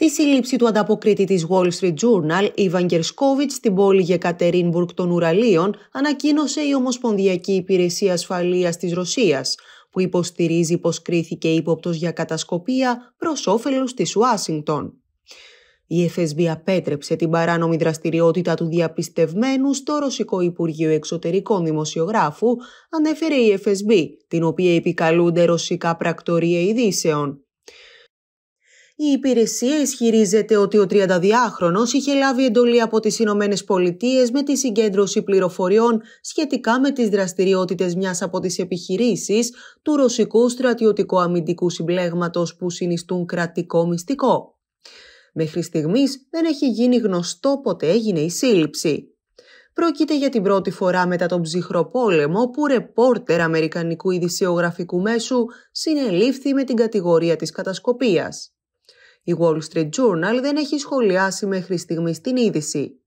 Τη σύλληψη του ανταποκρίτη της Wall Street Journal, Ιβαν Γερσκόβιτς, στην πόλη Γεκατερίνμπουργκ των Ουραλίων, ανακοίνωσε η Ομοσπονδιακή Υπηρεσία Ασφαλείας της Ρωσίας, που υποστηρίζει πως κρίθηκε ύποπτος για κατασκοπία προς όφελος της Ουάσιγκτον. Η FSB απέτρεψε την παράνομη δραστηριότητα του διαπιστευμένου στο Ρωσικό Υπουργείο Εξωτερικών Δημοσιογράφου, ανέφερε η FSB, την οποία επικαλούνται ρωσικά πρακτορία ειδήσεων. Η υπηρεσία ισχυρίζεται ότι ο 32 χρονο είχε λάβει εντολή από τις Ηνωμένες Πολιτείες με τη συγκέντρωση πληροφοριών σχετικά με τις δραστηριότητες μιας από τις επιχειρήσεις του ρωσικού στρατιωτικού αμυντικού συμπλέγματος που συνιστούν κρατικό μυστικό. Μέχρι στιγμής δεν έχει γίνει γνωστό ποτέ έγινε η σύλληψη. Πρόκειται για την πρώτη φορά μετά τον ψυχρό πόλεμο που ρεπόρτερ Αμερικανικού ειδησιογραφικού μέσου συνελήφθη με την κατηγορία της κατασκοπίας. Η Wall Street Journal δεν έχει σχολιάσει μέχρι στιγμής την είδηση.